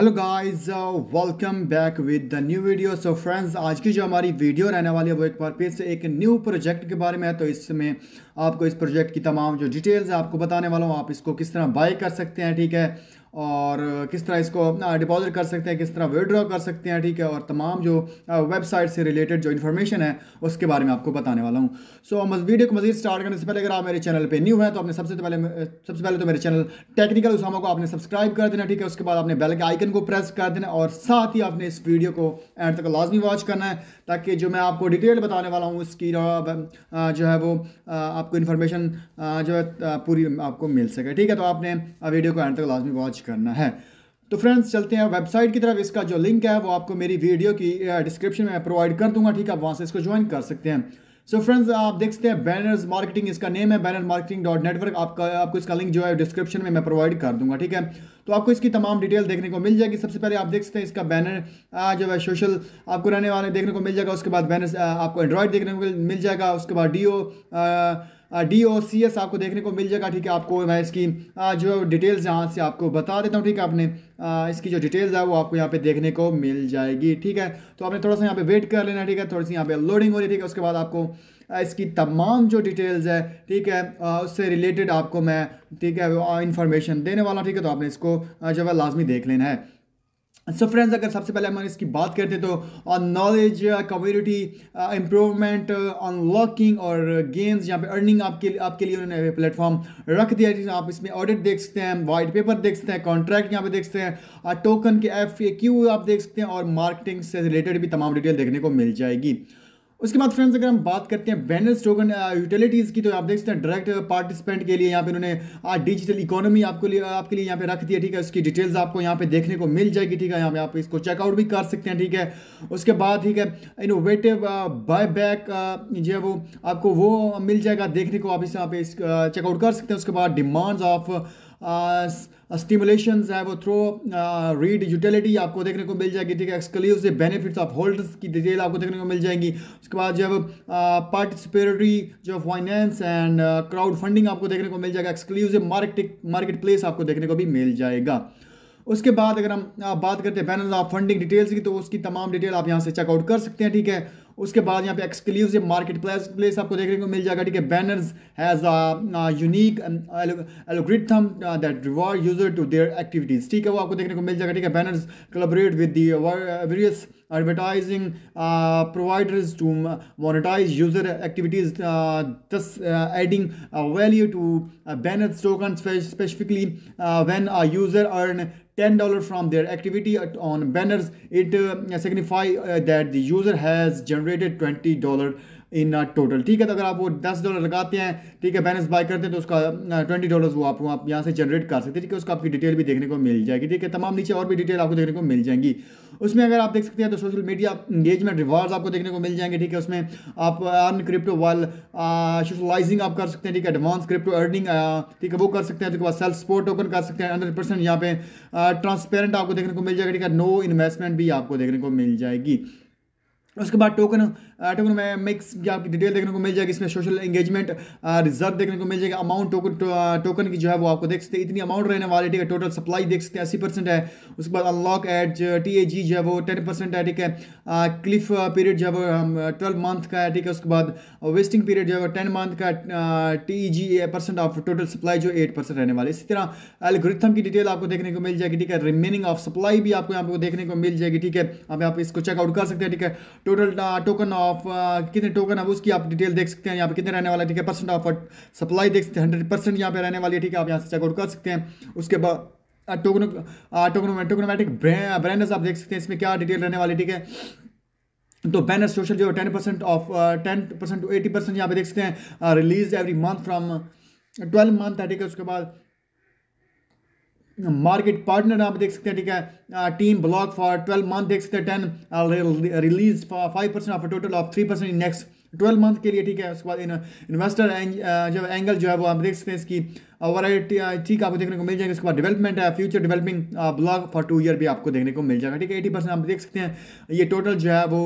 hello guys welcome back with the new video so friends आज की जो हमारी वीडियो रहने वाली है वो एक बार फिर से एक न्यू प्रोजेक्ट के बारे में है तो इसमें आपको इस प्रोजेक्ट की तमाम जो डिटेल्स है आपको बताने वाला हूँ आप इसको किस तरह बाय कर सकते हैं ठीक है और किस तरह इसको डिपॉजिट कर सकते हैं किस तरह विड्रॉ कर सकते हैं ठीक है और तमाम जो वेबसाइट से रिलेटेड जो इन्फॉर्मेशन है उसके बारे में आपको बताने वाला हूँ सो so, वीडियो को मजीद स्टार्ट करने से पहले अगर आप मेरे चैनल पर न्यू हैं तो आपने सबसे पहले सबसे पहले तो मेरे चैनल टेक्निकल उसामा को आपने सब्सक्राइब कर देना ठीक है उसके बाद आपने बेल के आइकन को प्रेस कर देना और साथ ही आपने इस वीडियो को एंड तक लाजमी वॉच करना है ताकि जो मैं आपको डिटेल बताने वाला हूँ उसकी जो है वो आपको इन्फॉर्मेशन जो है पूरी आपको मिल सके ठीक है तो आपने वीडियो को एंड तक लाजमी वॉच करना है तो फ्रेंड्स चलते हैं वेबसाइट की तरफ इसका जो लिंक है वो आपको मेरी वीडियो की डिस्क्रिप्शन में प्रोवाइड कर दूंगा ठीक है आप वहाँ से इसको ज्वाइन कर सकते हैं सो so फ्रेंड्स आप देख सकते हैं बैनर्स मार्केटिंग इसका नेम है बैनर मार्केटिंग डॉट नेटवर्क आपका आपको इसका लिंक जो है डिस्क्रिप्शन में मैं प्रोवाइड कर दूंगा ठीक है तो आपको इसकी तमाम डिटेल देखने को मिल जाएगी सबसे पहले आप देख सकते हैं इसका बैनर जो है सोशल आपको रहने वाले देखने को मिल जाएगा उसके बाद बैनर आपको एंड्रॉयड देखने को मिल जाएगा उसके बाद D D O C S आपको देखने को मिल जाएगा ठीक है आपको मैं इसकी जो डिटेल्स यहाँ से आपको बता देता हूँ ठीक है आपने इसकी जो डिटेल्स है वो आपको यहाँ पे देखने को मिल जाएगी ठीक है तो आपने थोड़ा सा यहाँ पे वेट कर लेना ठीक है थोड़ी सी यहाँ पे लोडिंग हो रही है ठीक है उसके बाद आपको इसकी तमाम जो डिटेल्स है ठीक है उससे रिलेटेड आपको मैं ठीक है इन्फॉर्मेशन देने वाला ठीक है तो आपने इसको जो है लाजमी देख लेना है सो so फ्रेंड्स अगर सबसे पहले हम इसकी बात करते तो नॉलेज कम्युनिटी इम्प्रूवमेंट अनलॉकिंग और गेम्स यहाँ पे अर्निंग आपके आपके लिए उन्होंने प्लेटफॉर्म रख दिया है आप इसमें ऑडिट देख सकते हैं वाइट पेपर देख सकते हैं कॉन्ट्रैक्ट यहाँ पे देख सकते हैं टोकन के एफ क्यू आप देख सकते हैं और मार्केटिंग से रिलेटेड भी तमाम डिटेल देखने को मिल जाएगी उसके बाद फ्रेंड्स अगर हम बात करते हैं बैनर टोकन यूटिलिटीज़ की तो आप देख सकते हैं डायरेक्ट पार्टिसिपेंट के लिए यहाँ पे उन्होंने डिजिटल इकोनॉमी आपको लिए आपके लिए यहाँ पे रख दिया ठीक है उसकी डिटेल्स आपको यहाँ पे देखने को मिल जाएगी ठीक है यहाँ पे आप इसको चेकआउट भी कर सकते हैं ठीक है उसके बाद ठीक है इनोवेटिव बाय बैक जो है वो आपको वो मिल जाएगा देखने को आप इस यहाँ पे चेकआउट कर सकते हैं उसके बाद डिमांड्स ऑफ स्टिमुलेशन है वो थ्रो रीड यूटिलिटी आपको देखने को मिल जाएगी ठीक है एक्सक्लूसिव बेनिफिट्स ऑफ होल्डर्स की डिटेल आपको देखने को मिल जाएंगी उसके बाद जब पार्टिसिपेटरी जो फाइनेंस एंड क्राउड फंडिंग आपको देखने को मिल जाएगा एक्सक्लूसिव मार्केट मार्केट प्लेस आपको देखने को भी मिल जाएगा उसके बाद अगर हम बात करते हैं पैनल ऑफ फंडिंग डिटेल्स की तो उसकी तमाम डिटेल आप यहाँ से चेकआउट कर सकते हैं ठीक है उसके बाद यहाँ पे एक्सक्लूसिव मार्केट प्लेस प्लेस आपको देखने को मिल जाएगा ठीक है banners has unique algorithm that reward user to their activities ठीक है वो आपको देखने को मिल जाएगा ठीक है banners collaborate with the various advertising uh, providers to monetize user activities uh, thus uh, adding uh, value to uh, banners tokens specifically uh, $10 from their activity on banners, it uh, signify uh, that the user has generated $20 in total ठीक है तो अगर आप वो दस dollar लगाते हैं ठीक है बैलेंस बाय करते हैं तो उसका ट्वेंटी डॉलर वो आपको आप यहाँ से जनरेट कर सकते हैं ठीक है उसका आपकी डिटेल भी देखने को मिल जाएगी ठीक है तमाम नीचे और भी डिटेल आपको देखने को मिल जाएंगी उसमें अगर आप देख सकते हैं तो सोशल मीडिया इंगेजमेंट रिवॉर्ड्स आपको देखने को मिल जाएंगे ठीक है उसमें आप अर्न क्रिप्टो वाल सोशलाइजिंग आप कर सकते हैं ठीक है एडवांस क्रिप्टो अर्निंग ठीक है वो कर सकते हैं उसके बाद सेल्फ सपोर्ट ओपन कर सकते हैं हंड्रेड परसेंट यहाँ पे ट्रांसपेरेंट आपको देखने को मिल जाएगा ठीक है नो इन्वेस्टमेंट भी आपको देखने को मिल जाएगी उसके बाद टोकन टोकन uh, में मिक्स की आपकी डिटेल देखने को मिल जाएगी इसमें सोशल एंगेजमेंट रिजर्व देखने को मिल जाएगा अमाउंट टोकन टोकन की जो है वो आपको देख सकते हैं इतनी अमाउंट रहने वाली ठीक है टोटल सप्लाई देख सकते हैं अस्सी परसेंट है उसके बाद unlocked T A G जो है वो टेन परसेंट है ठीक है क्लिफ uh, पीरियड uh, जो है वो ट्वेल्व um, मंथ का है ठीक है उसके बाद वेस्टिंग पीरियड जो है वो टेन मंथ का T G percent of total supply जो एट परसेंट रहने वाली इसी तरह एलग्रिथम की डिटेल आपको देखने को मिल जाएगी ठीक है रिमेनिंग ऑफ सप्लाई भी आपको यहाँ पर देखने को मिल जाएगी ठीक है आप इसको चेकआउट कर सकते हैं ठीक है टोटल टोकन ऑफ कितने टोकन अब उसकी आप डिटेल देख सकते हैं यहाँ पे कितने रहने वाला ठीक है परसेंट ऑफ सप्लाई देख सकते हैं हंड्रेड परसेंट यहाँ पे रहने वाली है ठीक है आप यहाँ से चेकआउट कर सकते हैं उसके बाद टोकनो टोकनो टोकनोमेटिक ब्रांडस आप देख सकते हैं इसमें क्या डिटेल रहने वाली ठीक है तो बैनर सोशल जो ten percent of ten percent to eighty percent यहाँ पे देख सकते हैं release every month from twelve month है ठीक है उसके बाद मार्केट पार्टनर आप देख सकते हैं ठीक है team block for twelve month देख सकते हैं ten release five percent of total of three percent next twelve month के लिए ठीक है उसके बाद इन्वेस्टर जो एंगल जो है वो आप देख सकते हैं इसकी वराइटी ठीक आपको देखने को मिल जाएगी उसके बाद डेवलपमेंट है future developing block for two year भी आपको देखने को मिल जाएगा ठीक है एटी परसेंट आप देख सकते हैं ये टोटल जो है वो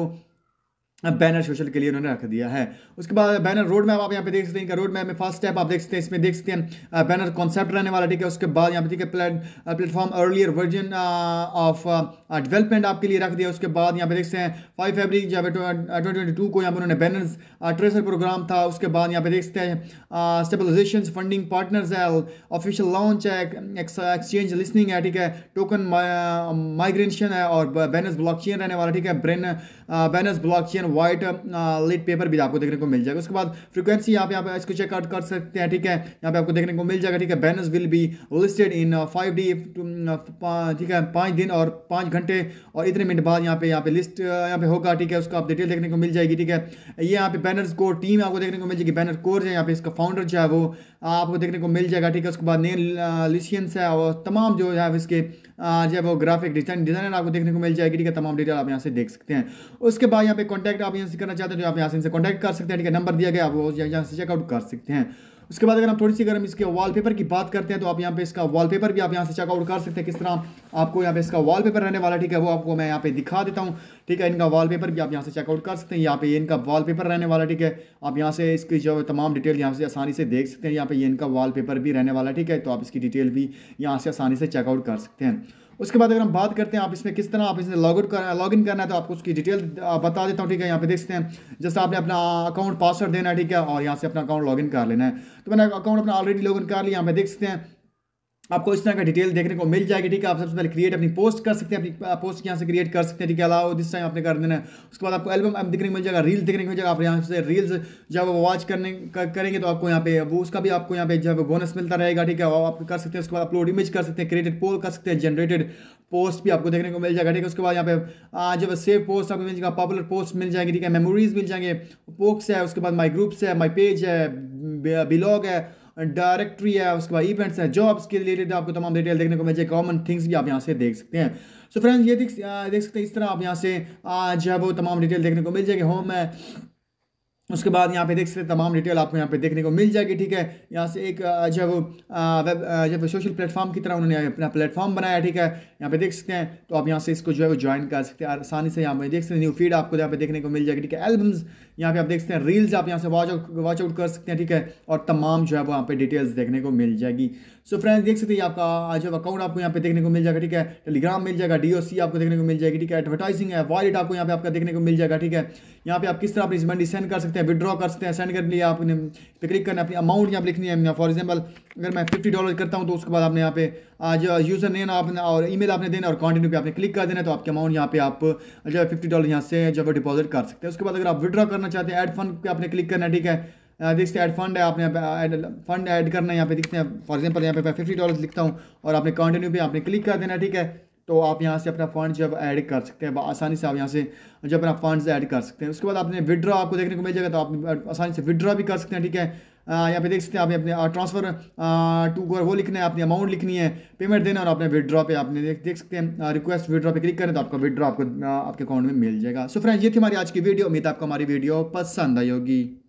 बैनर सोशल के लिए उन्होंने रख दिया है उसके बाद बैनर रोड मैप आप यहाँ पे देख सकते हैं इनका रोड मैप में फर्स्ट स्टेप आप देख सकते हैं इसमें देख सकते हैं बैनर कॉन्सेप्ट रहने वाला ठीक है उसके बाद यहाँ पे देखिए platform earlier version of development आपके लिए रख दिया उसके बाद यहाँ पे देख सकते हैं फाइव फेब्रिक यहाँ ट्वेंटी को यहाँ पे उन्होंने बैनर्स ट्रेसर प्रोग्राम था उसके बाद यहाँ पे देख सकते हैं स्टेबलाइजेशन फंडिंग पार्टनर्स है ऑफिशियल लॉन्च है एक्सचेंज लिस्निंग है ठीक है टोकन माइग्रेशन है और बैनर्स ब्लॉक रहने वाला ठीक है banners block white lit paper भी आपको देखने को मिल जाएगा उसके बाद फ्रीक्वेंसी यहाँ पे आप इसको चेकआउट कर सकते हैं ठीक है यहाँ पे आपको देखने को मिल जाएगा ठीक है banners will be listed in five D ठीक है पाँच दिन और पाँच घंटे और इतने मिनट बाद यहाँ पे यहाँ पे लिस्ट uh, यहाँ पे होगा ठीक है उसको आप डिटेल देखने को मिल जाएगी ठीक है ये यहाँ पे बैनर्स को टीम आपको देखने को मिल जाएगी बैनर कोर है यहाँ पे इसका फाउंडर जो है वो आपको देखने को मिल जाएगा ठीक है उसके बाद नेन लिशियंस uh, है और तमाम जो है इसके जब वो ग्राफिक डिजाइन डिजाइनर आपको देखने को मिल जाएगी ठीक है तमाम डिटेल आप यहाँ से देख सकते हैं उसके बाद यहाँ पे कॉन्टैक्ट आप यहाँ से करना चाहते हैं तो आप यहाँ से इनसे कॉन्टैक्ट कर सकते हैं ठीक है नंबर दिया गया आप यहाँ से चेकआउट कर सकते हैं उसके बाद अगर हम थोड़ी सी अगर हम इसके वॉलपेपर की बात करते हैं तो आप यहाँ पे इसका वॉलपेपर भी आप यहाँ से चेकआउट कर सकते हैं किस तरह आपको यहाँ पे इसका वॉलपेपर रहने वाला ठीक है वो आपको मैं यहाँ पे दिखा देता हूँ ठीक है इनका वॉलपेपर भी आप यहाँ से चेकआउट कर सकते हैं यहाँ पे ये इनका पेपर रहने वाला ठीक है आप यहाँ से इसकी जो तमाम डिटेल यहाँ से आसानी से देख सकते हैं यहाँ पे ये इनका वाल भी रहने वाला ठीक है तो आप इसकी डिटेल भी यहाँ से आसानी से चेकआउट कर सकते हैं उसके बाद अगर हम बात करते हैं आप इसमें किस तरह आप इसमें लॉग आउट करना लॉग इन करना है तो आपको उसकी डिटेल बता देता हूँ ठीक है यहाँ पे देखते हैं जैसे आपने अपना अकाउंट पासवर्ड देना है ठीक है और यहाँ से अपना अकाउंट लॉग इन कर लेना है तो मैंने अकाउंट अपना ऑलरेडी लॉग इन कर लिया यहाँ पे देख सकते हैं आपको इस तरह का डिटेल देखने को मिल जाएगी ठीक है आप सबसे पहले क्रिएट अपनी पोस्ट कर सकते हैं अपनी पोस्ट यहाँ से क्रिएट कर सकते हैं ठीक है अलाउ दिस टाइम आपने कर देना है उसके बाद आपको एल्बम आप देखने को मिल जाएगा रील देखने को मिल जाएगा आप यहाँ से रील्स जब वॉच करने कर, करेंगे तो आपको यहाँ पे वो उसका भी आपको यहाँ पे जब बोनस मिलता रहेगा ठीक है वो आप कर सकते हैं उसके बाद अपलोड इमेज कर सकते हैं क्रिएटेड पोल कर सकते हैं जनरेटेड पोस्ट भी आपको देखने को मिल जाएगा ठीक है उसके बाद यहाँ पे जब सेव पोस्ट आपको मिल जाएगा पॉपुलर पोस्ट मिल जाएंगे ठीक है मेमोरीज मिल जाएंगे पोक्स है उसके बाद माई ग्रुप्स है माई पेज है बिलॉग है डायरेक्टरी है उसके बाद इवेंट्स हैं जॉब्स के रिलेटेड आपको तमाम डिटेल देखने को मिल कॉमन थिंग्स भी आप यहाँ से देख सकते हैं सो so फ्रेंड्स ये देख, देख सकते हैं इस तरह आप यहाँ से जो है वो तमाम डिटेल देखने को मिल जाएगी होम है उसके बाद यहाँ पे देख सकते हैं तमाम डिटेल आपको यहाँ पे देखने को मिल जाएगी ठीक है यहाँ से एक जब वेब जब सोशल प्लेटफॉर्म की तरह उन्होंने अपना प्लेटफॉर्म बनाया ठीक है यहाँ पे देख सकते हैं तो आप यहाँ से इसको जो है वो ज्वाइन कर सकते हैं आसानी से यहाँ पे देख सकते हैं न्यू फीड आपको यहाँ पे देखने को मिल जाएगी ठीक है एल्बम्स यहाँ पे आप देख सकते हैं रील्स आप यहाँ से वॉच वॉच आउट कर सकते हैं ठीक है और तमाम जो है वो यहाँ पे डिटेल्स देखने को मिल जाएगी सो फ्रेंड्स देख सकते हैं आपका आज अकाउंट आपको यहाँ पे देखने को मिल जाएगा ठीक है टेलीग्राम मिल जाएगा डी आपको देखने को मिल जाएगी ठीक है एडवर्टाइजिंग है वॉलेट आपको यहाँ पे आपका देखने को मिल जाएगा ठीक है यहाँ पे आप किस तरह अपनी मंडी सेंड कर सकते हैं विड्रॉ कर सकते हैं सेंड कर लिया आपने पे क्लिक करना अपनी अमाउंट यहाँ लिखनी है फॉर एग्जाम्पल अगर मैं फिफ्टी डॉलर करता हूँ तो उसके बाद आपने यहाँ पे जो यूज़र नेम आपने और ईमेल आपने देना और कंटिन्यू पे आपने क्लिक कर देना तो आपके अमाउंट यहाँ पे आप जो है फिफ्टी डॉलर यहाँ से जो है डिपॉजिट कर सकते हैं उसके बाद अगर आप विड्रॉ करना चाहते हैं एड फंड पे आपने क्लिक करना है ठीक है देखते ऐड फंड है आपने ऐड फंड ऐड करना है यहाँ पे देखते हैं फॉर एग्जांपल यहाँ पे मैं फिफ्टी डॉलर लिखता हूँ और आपने कॉन्टिन्यू पे आपने क्लिक कर देना ठीक है तो आप यहाँ से अपना फंड जब ऐड कर सकते हैं आसानी से आप यहाँ से जब अपना फंड्स ऐड कर सकते हैं उसके बाद आपने विड्रॉ आपको देखने को मिल जाएगा तो आप आसानी से विड्रॉ भी कर सकते हैं ठीक है यहाँ पे देख सकते हैं आपने अपने ट्रांसफर टू गोर वो लिखना है अपनी अमाउंट लिखनी है पेमेंट देना और अपने विड्रॉ पे आपने देख देख सकते हैं रिक्वेस्ट विड्रॉ पे क्लिक करें तो आपका विड्रॉ आपको आपके अकाउंट में मिल जाएगा सो फ्रेंड्स ये थी हमारी आज की वीडियो उम्मीद आपको हमारी वीडियो पसंद आई होगी